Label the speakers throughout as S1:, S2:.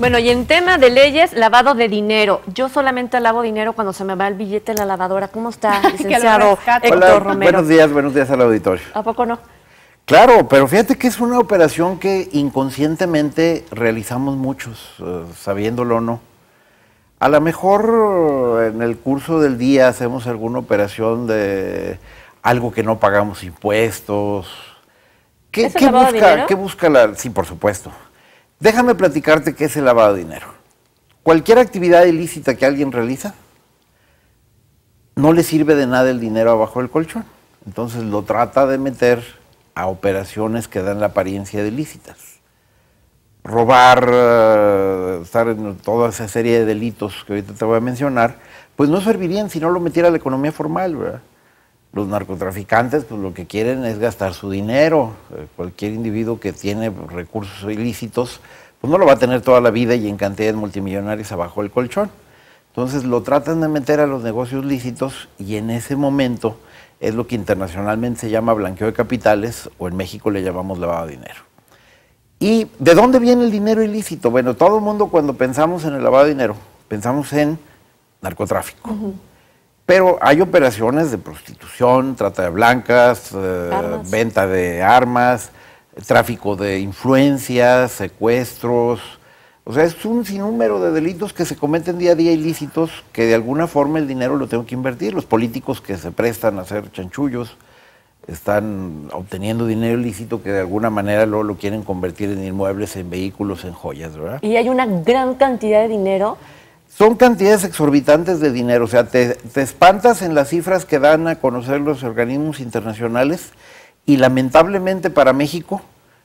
S1: Bueno, y en tema de leyes, lavado de dinero. Yo solamente lavo dinero cuando se me va el billete en la lavadora. ¿Cómo está, licenciado Héctor Romero? Buenos
S2: días, buenos días al auditorio. ¿A poco no? Claro, pero fíjate que es una operación que inconscientemente realizamos muchos, eh, sabiéndolo o no. A lo mejor eh, en el curso del día hacemos alguna operación de algo que no pagamos impuestos. ¿Qué, busca? ¿Qué busca la? Sí, por supuesto. Déjame platicarte qué es el lavado de dinero. Cualquier actividad ilícita que alguien realiza, no le sirve de nada el dinero abajo del colchón. Entonces lo trata de meter a operaciones que dan la apariencia de ilícitas. Robar, eh, estar en toda esa serie de delitos que ahorita te voy a mencionar, pues no servirían si no lo metiera a la economía formal, ¿verdad? los narcotraficantes pues lo que quieren es gastar su dinero. Eh, cualquier individuo que tiene recursos ilícitos pues no lo va a tener toda la vida y en cantidades multimillonarias abajo del colchón. Entonces lo tratan de meter a los negocios lícitos y en ese momento es lo que internacionalmente se llama blanqueo de capitales o en México le llamamos lavado de dinero. ¿Y de dónde viene el dinero ilícito? Bueno, todo el mundo cuando pensamos en el lavado de dinero pensamos en narcotráfico. Pero hay operaciones de prostitución, trata de blancas, eh, venta de armas, tráfico de influencias, secuestros. O sea, es un sinnúmero de delitos que se cometen día a día ilícitos que de alguna forma el dinero lo tengo que invertir. Los políticos que se prestan a hacer chanchullos están obteniendo dinero ilícito que de alguna manera luego lo quieren convertir en inmuebles, en vehículos, en joyas, ¿verdad?
S1: Y hay una gran cantidad de dinero
S2: son cantidades exorbitantes de dinero. O sea, te, espantas en las cifras que dan a conocer los organismos internacionales y lamentablemente para México,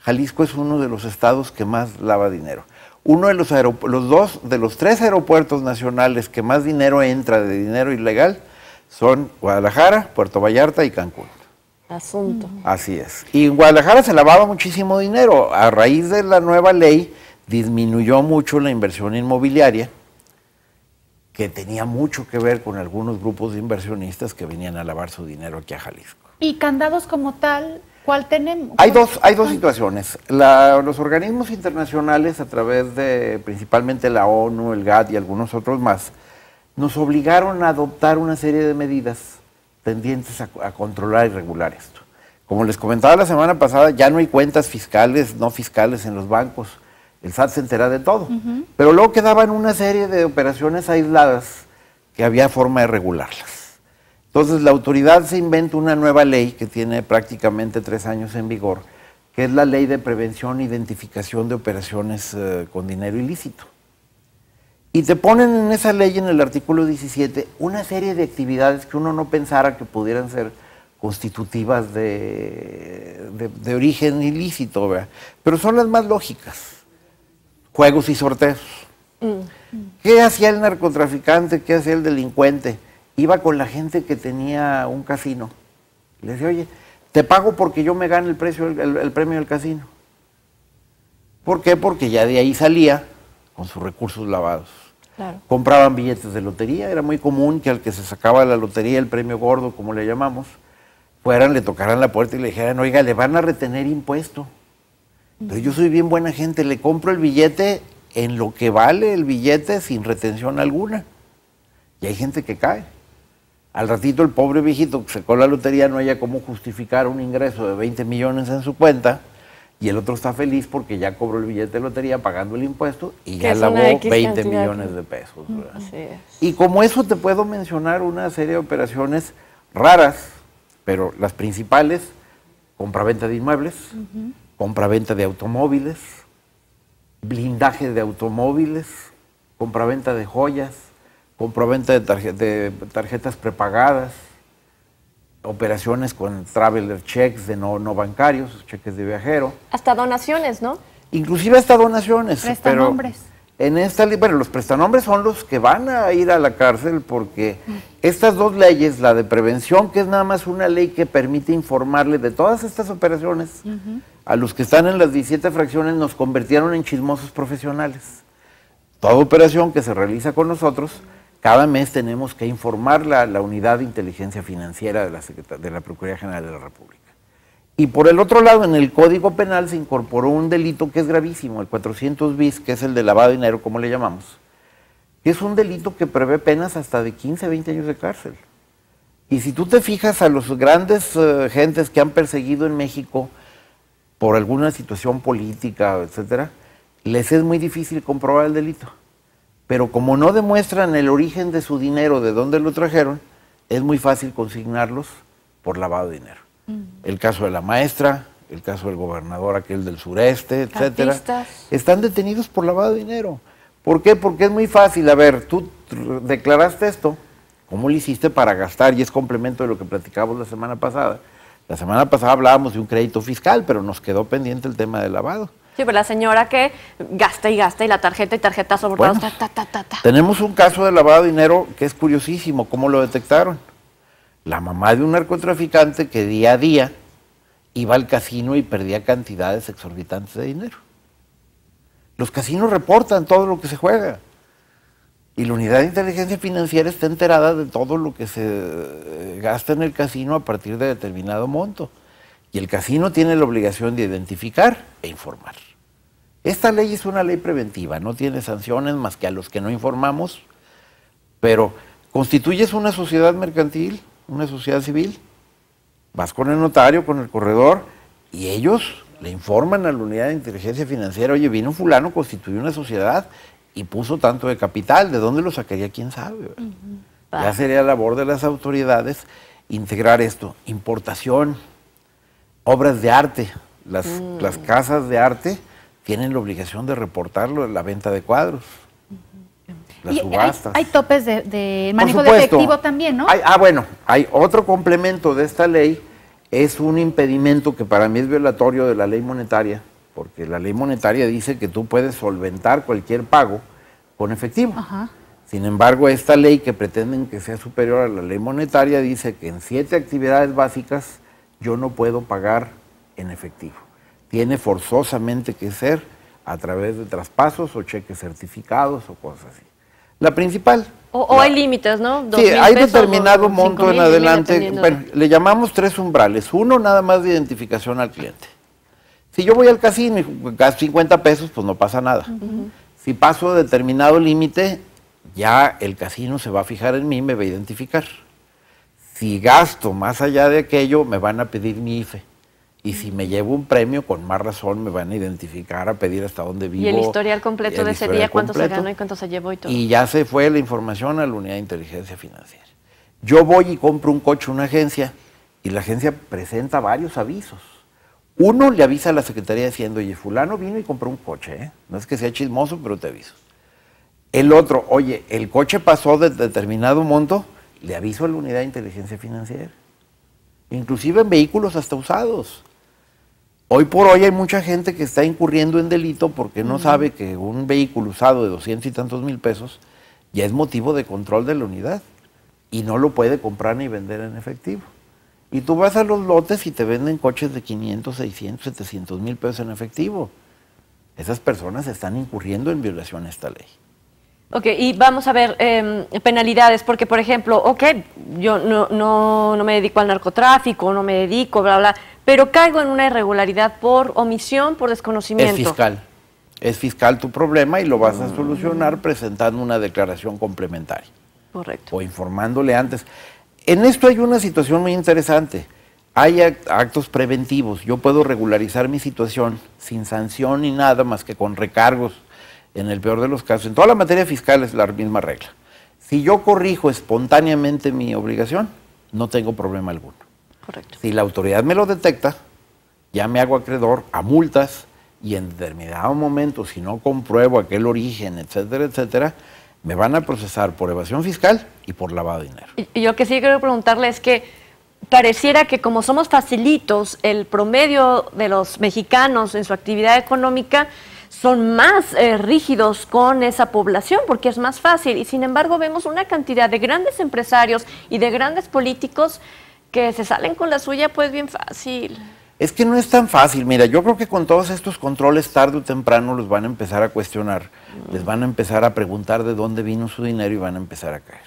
S2: Jalisco es uno de los estados que más lava dinero. Uno de los, los dos de los tres aeropuertos nacionales que más dinero entra de dinero ilegal son Guadalajara, Puerto Vallarta y Cancún. Asunto. Así es. Y en Guadalajara se lavaba muchísimo dinero. A raíz de la nueva ley disminuyó mucho la inversión inmobiliaria que tenía mucho que ver con algunos grupos de inversionistas que venían a lavar su dinero aquí a Jalisco. ¿Y candados como tal? ¿Cuál tenemos? Hay dos, hay dos situaciones. los organismos internacionales, a través de principalmente la ONU, el GATT y algunos otros más, nos obligaron a adoptar una serie de medidas tendientes a controlar y regular esto. Como les comentaba la semana pasada, ya no hay cuentas fiscales, no fiscales en los bancos el SAT se entera de todo. Pero luego quedaban una serie de operaciones aisladas que había forma de regularlas. Entonces la autoridad se inventa una nueva ley que tiene prácticamente tres años en vigor, que es la ley de prevención e identificación de operaciones eh, con dinero ilícito. Y te ponen en esa ley, en el artículo 17, una serie de actividades que uno no pensara que pudieran ser constitutivas de, origen ilícito, pero son las más lógicas juegos y sorteos. Mm. ¿Qué hacía el narcotraficante? ¿Qué hacía el delincuente? Iba con la gente que tenía un casino. Le decía, oye, te pago porque yo me gane el, precio, premio del casino. ¿Por qué? Porque ya de ahí salía con sus recursos lavados. Compraban billetes de lotería, era muy común que al que se sacaba la lotería, el premio gordo, como le llamamos, fueran, le tocaran la puerta y le dijeran, oiga, le van a retener impuesto. Pero yo soy bien buena gente, le compro el billete en lo que vale el billete sin retención alguna. Y hay gente que cae. Al ratito el pobre viejito que sacó la lotería no haya cómo justificar un ingreso de 20 millones en su cuenta y el otro está feliz porque ya cobró el billete de lotería pagando el impuesto y ya lavó 20 millones de pesos. Y como eso te puedo mencionar una serie de operaciones raras, pero las principales, compraventa de inmuebles, Compra-venta de automóviles, blindaje de automóviles, compraventa de joyas, compraventa de, de tarjetas prepagadas, operaciones con traveler checks de no, bancarios, cheques de viajero.
S1: Hasta donaciones, ¿no?
S2: Inclusive hasta donaciones. Pero, en esta, bueno, los prestanombres son los que van a ir a la cárcel porque estas dos leyes, la de prevención, que es nada más una ley que permite informarle de todas estas operaciones, a los que están en las 17 fracciones nos convirtieron en chismosos profesionales. Toda operación que se realiza con nosotros, cada mes tenemos que informarla la, la unidad de inteligencia financiera de la, de la Procuraduría General de la República. Y por el otro lado, en el Código Penal se incorporó un delito que es gravísimo, el 400 bis, que es el de lavado de dinero, como le llamamos. que Es un delito que prevé penas hasta de 15, 20 años de cárcel. Y si tú te fijas a los grandes eh, gentes que han perseguido en México por alguna situación política, etcétera, les es muy difícil comprobar el delito. Pero como no demuestran el origen de su dinero, de dónde lo trajeron, es muy fácil consignarlos por lavado de dinero. Mm. El caso de la maestra, el caso del gobernador aquel del sureste, etcétera, están detenidos por lavado de dinero. ¿Por qué? Porque es muy fácil. A ver, tú declaraste esto, ¿cómo lo hiciste para gastar? Y es complemento de lo que platicábamos la semana pasada. La semana pasada hablábamos de un crédito fiscal, pero nos quedó pendiente el tema del lavado.
S1: Sí, pero la señora que gasta y gasta y la tarjeta y tarjeta sobre
S2: Tenemos un caso de lavado de dinero que es curiosísimo, ¿cómo lo detectaron? la mamá de un narcotraficante que día a día iba al casino y perdía cantidades exorbitantes de dinero. Los casinos reportan todo lo que se juega. Y la unidad de inteligencia financiera está enterada de todo lo que se eh, gasta en el casino a partir de determinado monto. Y el casino tiene la obligación de identificar e informar. Esta ley es una ley preventiva, no tiene sanciones más que a los que no informamos, pero ¿constituyes una sociedad mercantil? una sociedad civil, vas con el notario, con el corredor, y ellos le informan a la unidad de inteligencia financiera, oye, vino fulano, constituyó una sociedad y puso tanto de capital, ¿de dónde lo sacaría? ¿Quién sabe? Ya sería labor de las autoridades integrar esto, importación, obras de arte, las, mm. las casas de arte tienen la obligación de reportarlo a la venta de cuadros. Hay, topes de, manejo de efectivo también, ¿no? ah, bueno, hay otro complemento de esta ley, es un impedimento que para mí es violatorio de la ley monetaria, porque la ley monetaria dice que tú puedes solventar cualquier pago con efectivo. Sin embargo, esta ley que pretenden que sea superior a la ley monetaria dice que en siete actividades básicas yo no puedo pagar en efectivo. Tiene forzosamente que ser a través de traspasos o cheques certificados o cosas así la principal. O,
S1: hay límites, ¿no? Sí, hay determinado monto en adelante.
S2: le llamamos tres umbrales. Uno nada más de identificación al cliente. Si yo voy al casino y gasto 50 pesos, pues no pasa nada. Si paso determinado límite, ya el casino se va a fijar en mí, me va a identificar. Si gasto más allá de aquello, me van a pedir mi IFE. Y si me llevo un premio, con más razón me van a identificar, a pedir hasta dónde vivo. Y el historial completo de ese día, cuánto se ganó y
S1: cuánto se llevó y todo.
S2: Y ya se fue la información a la unidad de inteligencia financiera. Yo voy y compro un coche a una agencia y la agencia presenta varios avisos. Uno le avisa a la Secretaría diciendo, oye, fulano vino y compró un coche, ¿eh? no es que sea chismoso, pero te aviso. El otro, oye, el coche pasó de determinado monto, le aviso a la unidad de inteligencia financiera. Inclusive en vehículos hasta usados. Hoy por hoy hay mucha gente que está incurriendo en delito porque no sabe que un vehículo usado de 200 y tantos mil pesos ya es motivo de control de la unidad y no lo puede comprar ni vender en efectivo. Y tú vas a los lotes y te venden coches de 500, 600, 700 mil pesos en efectivo. Esas personas están incurriendo en violación a esta ley.
S1: Ok, y vamos a ver em, penalidades, porque por ejemplo, ok, yo no, no, no me dedico al narcotráfico, no me dedico, bla, bla, pero caigo en una irregularidad por omisión, por desconocimiento. Es fiscal.
S2: Es fiscal tu problema y lo vas a solucionar mm. presentando una declaración complementaria. Correcto. O informándole antes. En esto hay una situación muy interesante. Hay actos preventivos. Yo puedo regularizar mi situación sin sanción ni nada más que con recargos en el peor de los casos, en toda la materia fiscal es la misma regla. Si yo corrijo espontáneamente mi obligación, no tengo problema alguno. Correcto. Si la autoridad me lo detecta, ya me hago acreedor a multas y en determinado momento, si no compruebo aquel origen, etcétera, etcétera, me van a procesar por evasión fiscal y por lavado de dinero.
S1: Y yo que sí quiero preguntarle es que pareciera que como somos facilitos, el promedio de los mexicanos en su actividad económica, son más eh, rígidos con esa población porque es más fácil. Y sin embargo vemos una cantidad de grandes empresarios y de grandes políticos que se salen con la suya pues bien fácil.
S2: Es que no es tan fácil. Mira, yo creo que con todos estos controles tarde o temprano los van a empezar a cuestionar, les van a empezar a preguntar de dónde vino su dinero y van a empezar a caer.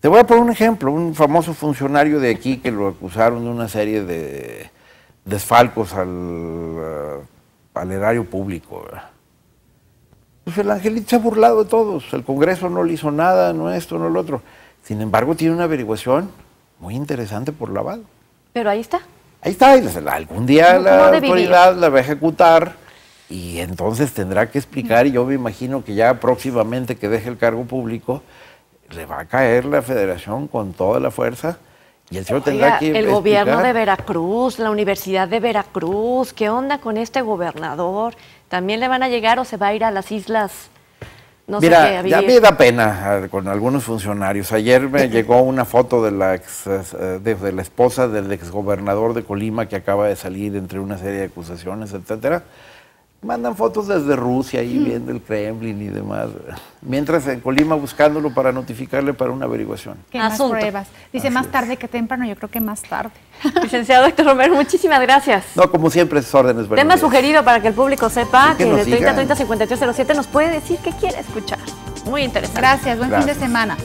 S2: Te voy a poner un ejemplo, un famoso funcionario de aquí que lo acusaron de una serie de desfalcos al eh, al erario público. Pues el angelito se ha burlado de todos, el Congreso no le hizo nada, no esto, no lo otro. Sin embargo, tiene una averiguación muy interesante por lavado. Pero ahí está. Ahí está, y algún día la autoridad la va a ejecutar y entonces tendrá que explicar, y yo me imagino que ya próximamente que deje el cargo público, le va a caer la federación con toda la fuerza el El gobierno de
S1: Veracruz, la Universidad de Veracruz, ¿qué onda con este gobernador? ¿También le van a llegar o se va a ir a las islas? No Mira, sé qué, a ya me da
S2: pena ah, con algunos funcionarios. Ayer me llegó una foto de la, ex, eh, de, de la esposa del exgobernador de Colima que acaba de salir entre una serie de acusaciones, etcétera Mandan fotos desde Rusia ahí mm. viendo el Kremlin y demás. Mientras en Colima buscándolo para notificarle para una averiguación.
S1: ¿Qué más pruebas? Dice más tarde que temprano, yo creo que más tarde. Licenciado Héctor Romero, muchísimas gracias.
S2: No, como siempre, es órdenes. Tema
S1: sugerido para que el público sepa que, que de 30
S2: 30 nos puede decir qué quiere escuchar.
S1: Muy interesante. Gracias, buen fin de semana.